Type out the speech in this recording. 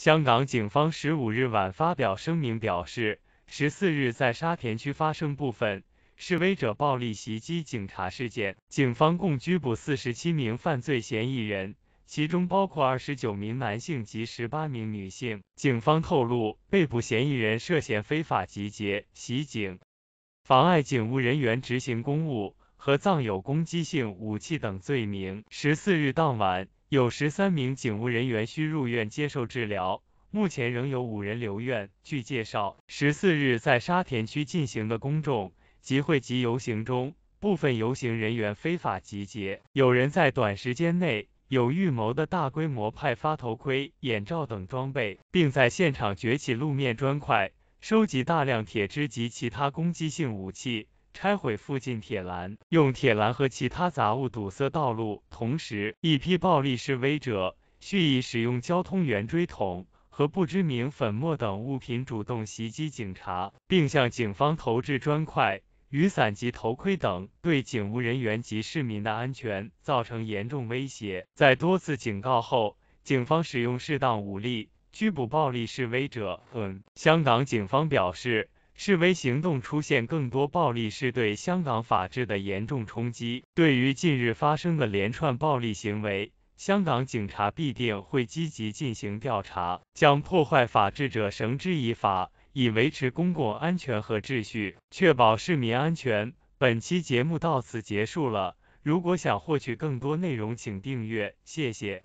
香港警方十五日晚发表声明表示，十四日在沙田区发生部分示威者暴力袭击警察事件，警方共拘捕四十七名犯罪嫌疑人，其中包括二十九名男性及十八名女性。警方透露，被捕嫌疑人涉嫌非法集结、袭警、妨碍警务人员执行公务和藏有攻击性武器等罪名。十四日当晚。有十三名警务人员需入院接受治疗，目前仍有五人留院。据介绍，十四日在沙田区进行的公众集会及游行中，部分游行人员非法集结，有人在短时间内有预谋的大规模派发头盔、眼罩等装备，并在现场掘起路面砖块，收集大量铁枝及其他攻击性武器。拆毁附近铁栏，用铁栏和其他杂物堵塞道路，同时，一批暴力示威者蓄意使用交通圆锥桶和不知名粉末等物品主动袭击警察，并向警方投掷砖块、雨伞及头盔等，对警务人员及市民的安全造成严重威胁。在多次警告后，警方使用适当武力拘捕暴力示威者。嗯，香港警方表示。示威行动出现更多暴力，是对香港法治的严重冲击。对于近日发生的连串暴力行为，香港警察必定会积极进行调查，将破坏法治者绳之以法，以维持公共安全和秩序，确保市民安全。本期节目到此结束了。如果想获取更多内容，请订阅。谢谢。